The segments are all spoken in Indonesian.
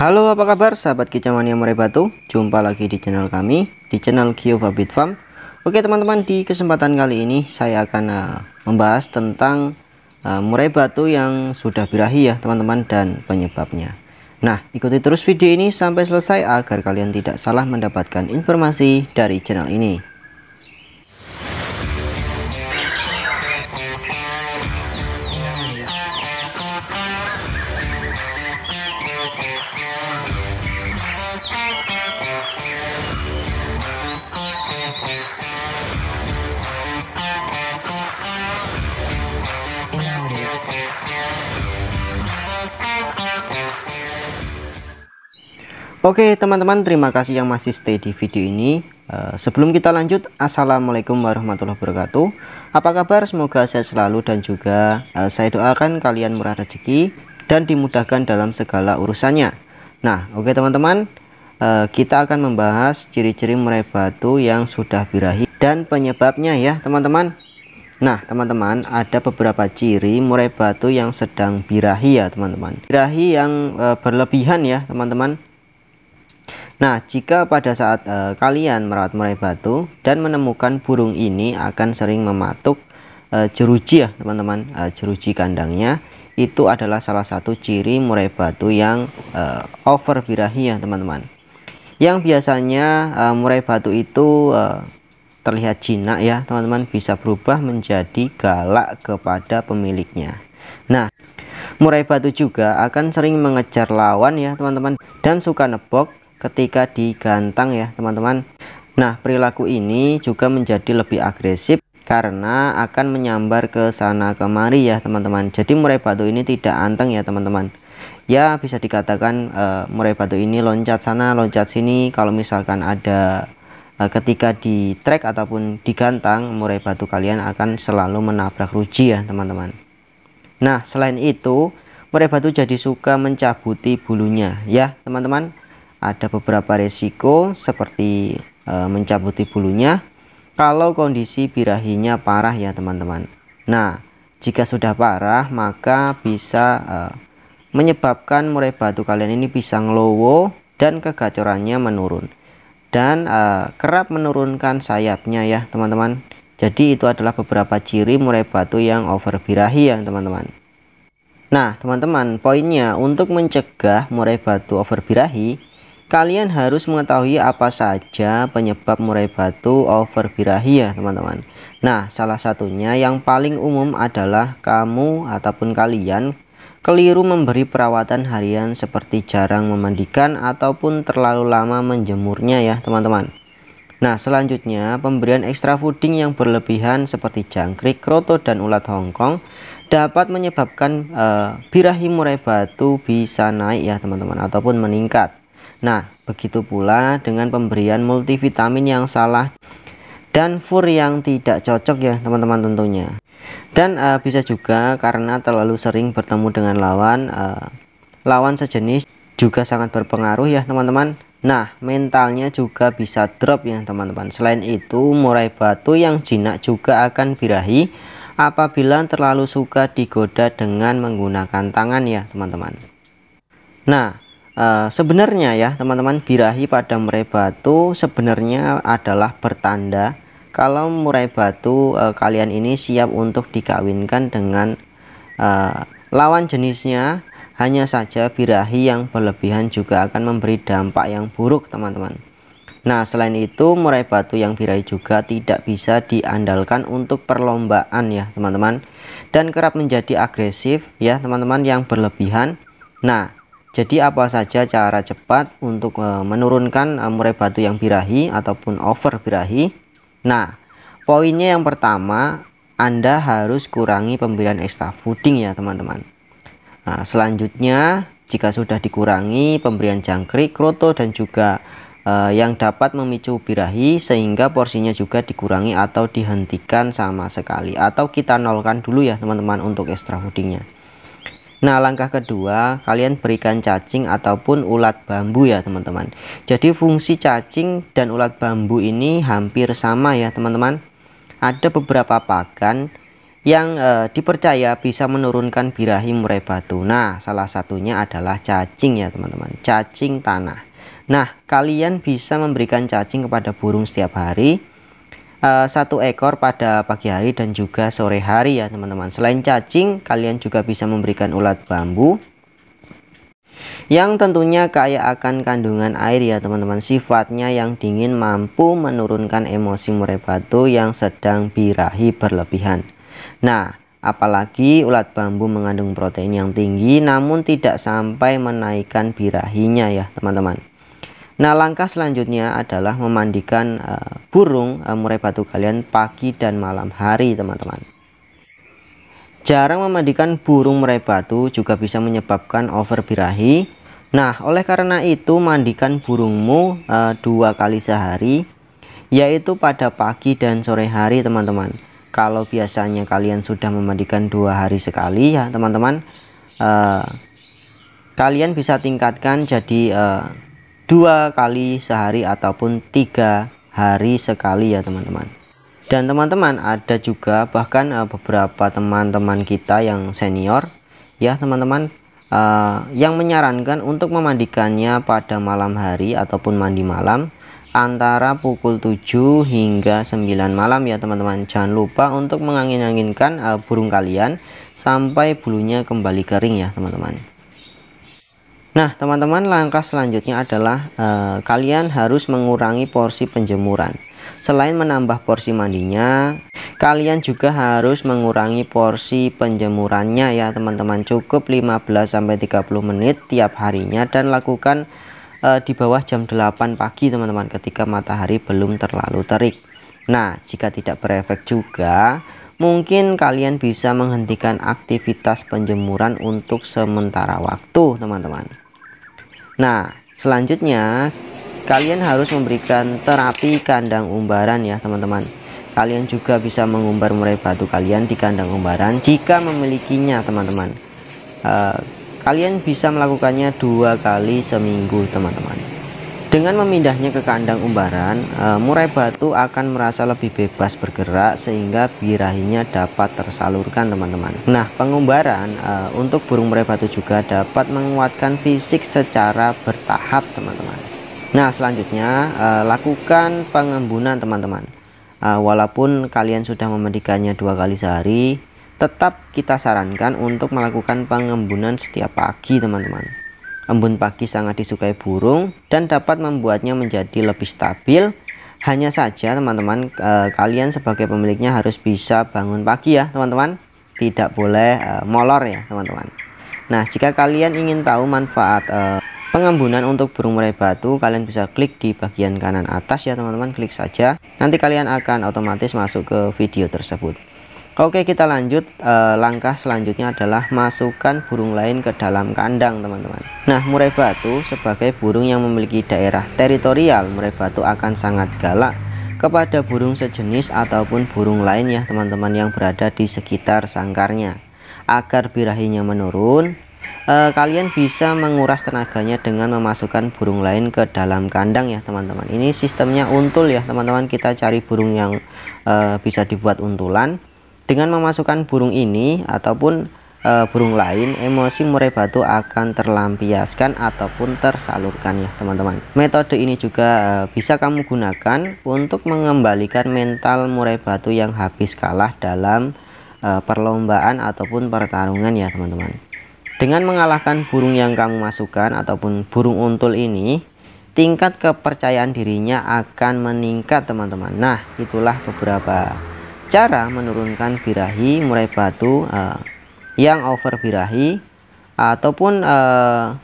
Halo apa kabar sahabat kicauan yang murai batu Jumpa lagi di channel kami Di channel Kiova Farm. Oke teman-teman di kesempatan kali ini Saya akan uh, membahas tentang uh, Murai batu yang sudah birahi ya teman-teman Dan penyebabnya Nah ikuti terus video ini sampai selesai Agar kalian tidak salah mendapatkan informasi dari channel ini Oke teman-teman terima kasih yang masih stay di video ini eh, Sebelum kita lanjut Assalamualaikum warahmatullahi wabarakatuh Apa kabar semoga sehat selalu dan juga eh, saya doakan kalian murah rezeki Dan dimudahkan dalam segala urusannya Nah oke teman-teman eh, Kita akan membahas ciri-ciri murai batu yang sudah birahi Dan penyebabnya ya teman-teman Nah teman-teman ada beberapa ciri murai batu yang sedang birahi ya teman-teman Birahi yang berlebihan ya teman-teman Nah, jika pada saat uh, kalian merawat murai batu dan menemukan burung ini akan sering mematuk uh, jeruji ya, teman-teman, uh, jeruji kandangnya itu adalah salah satu ciri murai batu yang over birahi ya, teman-teman. Yang biasanya uh, murai batu itu uh, terlihat jinak ya, teman-teman, bisa berubah menjadi galak kepada pemiliknya. Nah, murai batu juga akan sering mengejar lawan ya, teman-teman, dan suka nebok ketika digantang ya teman-teman nah perilaku ini juga menjadi lebih agresif karena akan menyambar ke sana kemari ya teman-teman jadi murai batu ini tidak anteng ya teman-teman ya bisa dikatakan uh, murai batu ini loncat sana loncat sini kalau misalkan ada eh, ketika di track ataupun digantang murai batu kalian akan selalu menabrak ruji ya teman-teman nah selain itu murai batu jadi suka mencabuti bulunya ya teman-teman ada beberapa resiko seperti e, mencabuti bulunya kalau kondisi birahinya parah ya teman-teman. Nah, jika sudah parah maka bisa e, menyebabkan murai batu kalian ini bisa ngelowo dan kegacorannya menurun dan e, kerap menurunkan sayapnya ya teman-teman. Jadi itu adalah beberapa ciri murai batu yang over birahi ya teman-teman. Nah teman-teman poinnya untuk mencegah murai batu over birahi kalian harus mengetahui apa saja penyebab murai batu over birahi ya teman-teman nah salah satunya yang paling umum adalah kamu ataupun kalian keliru memberi perawatan harian seperti jarang memandikan ataupun terlalu lama menjemurnya ya teman-teman Nah, selanjutnya pemberian ekstra fooding yang berlebihan seperti jangkrik, kroto, dan ulat hongkong dapat menyebabkan uh, birahi murai batu bisa naik ya teman-teman ataupun meningkat. Nah, begitu pula dengan pemberian multivitamin yang salah dan fur yang tidak cocok ya teman-teman tentunya. Dan uh, bisa juga karena terlalu sering bertemu dengan lawan uh, lawan sejenis juga sangat berpengaruh ya teman-teman. Nah, mentalnya juga bisa drop ya teman-teman. Selain itu, murai batu yang jinak juga akan birahi apabila terlalu suka digoda dengan menggunakan tangan ya teman-teman. Nah, Eh, sebenarnya ya teman-teman birahi pada murai batu sebenarnya adalah bertanda kalau murai batu uh, kalian ini siap untuk dikawinkan dengan uh, lawan jenisnya hanya saja birahi yang berlebihan juga akan memberi dampak yang buruk teman-teman Nah selain itu murai batu yang birahi juga tidak bisa diandalkan untuk perlombaan ya teman-teman dan kerap menjadi agresif ya teman-teman yang berlebihan Nah jadi apa saja cara cepat untuk eh, menurunkan eh, murai batu yang birahi ataupun over birahi? Nah, poinnya yang pertama, Anda harus kurangi pemberian extra fooding ya teman-teman. Nah, selanjutnya, jika sudah dikurangi pemberian jangkrik, kroto dan juga eh, yang dapat memicu birahi sehingga porsinya juga dikurangi atau dihentikan sama sekali atau kita nolkan dulu ya teman-teman untuk extra foodingnya. Nah langkah kedua kalian berikan cacing ataupun ulat bambu ya teman-teman Jadi fungsi cacing dan ulat bambu ini hampir sama ya teman-teman Ada beberapa pakan yang e, dipercaya bisa menurunkan birahi murai batu Nah salah satunya adalah cacing ya teman-teman Cacing tanah Nah kalian bisa memberikan cacing kepada burung setiap hari Eh, satu ekor pada pagi hari dan juga sore hari ya teman-teman selain cacing kalian juga bisa memberikan ulat bambu yang tentunya kaya akan kandungan air ya teman-teman sifatnya yang dingin mampu menurunkan emosi murai batu yang sedang birahi berlebihan nah Apalagi ulat bambu mengandung protein yang tinggi namun tidak sampai menaikkan birahinya ya teman-teman Nah, langkah selanjutnya adalah memandikan uh, burung uh, murai batu kalian pagi dan malam hari, teman-teman. Jarang memandikan burung murai batu juga bisa menyebabkan over birahi. Nah, oleh karena itu mandikan burungmu uh, dua kali sehari, yaitu pada pagi dan sore hari, teman-teman kalau biasanya kalian sudah memandikan dua hari sekali ya teman-teman uh, kalian bisa tingkatkan jadi uh, dua kali sehari ataupun tiga hari sekali ya teman-teman dan teman-teman ada juga bahkan eh, beberapa teman-teman kita yang senior ya teman-teman uh, yang menyarankan untuk memandikannya pada malam hari ataupun mandi malam antara pukul 7 hingga 9 malam ya teman-teman jangan lupa untuk mengangin-anginkan uh, burung kalian sampai bulunya kembali kering ya teman-teman Nah, teman-teman, langkah selanjutnya adalah eh, kalian harus mengurangi porsi penjemuran. Selain menambah porsi mandinya, kalian juga harus mengurangi porsi penjemurannya ya, teman-teman. Cukup 15 sampai 30 menit tiap harinya dan lakukan eh, di bawah jam 8 pagi, teman-teman, ketika matahari belum terlalu terik. Nah, jika tidak berefek juga, mungkin kalian bisa menghentikan aktivitas penjemuran untuk sementara waktu teman-teman nah selanjutnya kalian harus memberikan terapi kandang umbaran ya teman-teman kalian juga bisa mengumbar murai batu kalian di kandang umbaran jika memilikinya teman-teman eh, kalian bisa melakukannya dua kali seminggu teman-teman dengan memindahnya ke kandang umbaran, eh, murai batu akan merasa lebih bebas bergerak sehingga birahinya dapat tersalurkan teman-teman. Nah, pengumbaran eh, untuk burung murai batu juga dapat menguatkan fisik secara bertahap teman-teman. Nah, selanjutnya eh, lakukan pengembunan teman-teman. Walaupun kalian sudah memedikannya dua kali sehari, tetap kita sarankan untuk melakukan pengembunan setiap pagi teman-teman Embun pagi sangat disukai burung dan dapat membuatnya menjadi lebih stabil. Hanya saja teman-teman eh, kalian sebagai pemiliknya harus bisa bangun pagi ya teman-teman. Tidak boleh eh, molor ya teman-teman. Nah jika kalian ingin tahu manfaat eh, pengembunan untuk burung murai batu kalian bisa klik di bagian kanan atas ya teman-teman klik saja. Nanti kalian akan otomatis masuk ke video tersebut. Oke kita lanjut e, langkah selanjutnya adalah masukkan burung lain ke dalam kandang teman-teman Nah murai batu sebagai burung yang memiliki daerah teritorial murai batu akan sangat galak kepada burung sejenis ataupun burung lain ya teman-teman yang berada di sekitar sangkarnya Agar birahinya menurun e, kalian bisa menguras tenaganya dengan memasukkan burung lain ke dalam kandang ya teman-teman Ini sistemnya untul ya teman-teman kita cari burung yang e, bisa dibuat untulan dengan memasukkan burung ini ataupun e, burung lain, emosi murai batu akan terlampiaskan ataupun tersalurkan ya teman-teman. Metode ini juga e, bisa kamu gunakan untuk mengembalikan mental murai batu yang habis kalah dalam e, perlombaan ataupun pertarungan ya teman-teman. Dengan mengalahkan burung yang kamu masukkan ataupun burung untul ini, tingkat kepercayaan dirinya akan meningkat teman-teman. Nah, itulah beberapa cara menurunkan birahi murai batu uh, yang over birahi ataupun uh,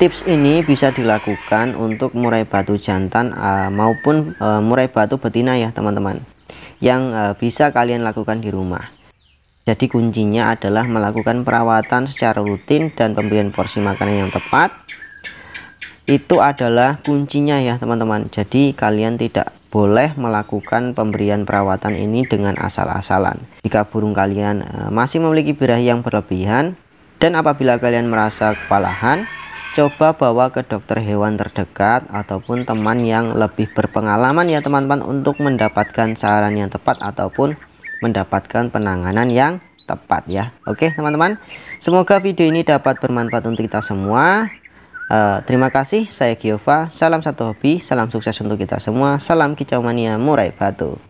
tips ini bisa dilakukan untuk murai batu jantan uh, maupun uh, murai batu betina ya teman-teman yang uh, bisa kalian lakukan di rumah jadi kuncinya adalah melakukan perawatan secara rutin dan pemberian porsi makanan yang tepat itu adalah kuncinya ya teman-teman jadi kalian tidak boleh melakukan pemberian perawatan ini dengan asal-asalan jika burung kalian e, masih memiliki birahi yang berlebihan dan apabila kalian merasa kepalahan coba bawa ke dokter hewan terdekat ataupun teman yang lebih berpengalaman ya teman-teman untuk mendapatkan saran yang tepat ataupun mendapatkan penanganan yang tepat ya oke teman-teman semoga video ini dapat bermanfaat untuk kita semua Uh, terima kasih, saya Giova. Salam satu hobi, salam sukses untuk kita semua. Salam kicau mania murai batu.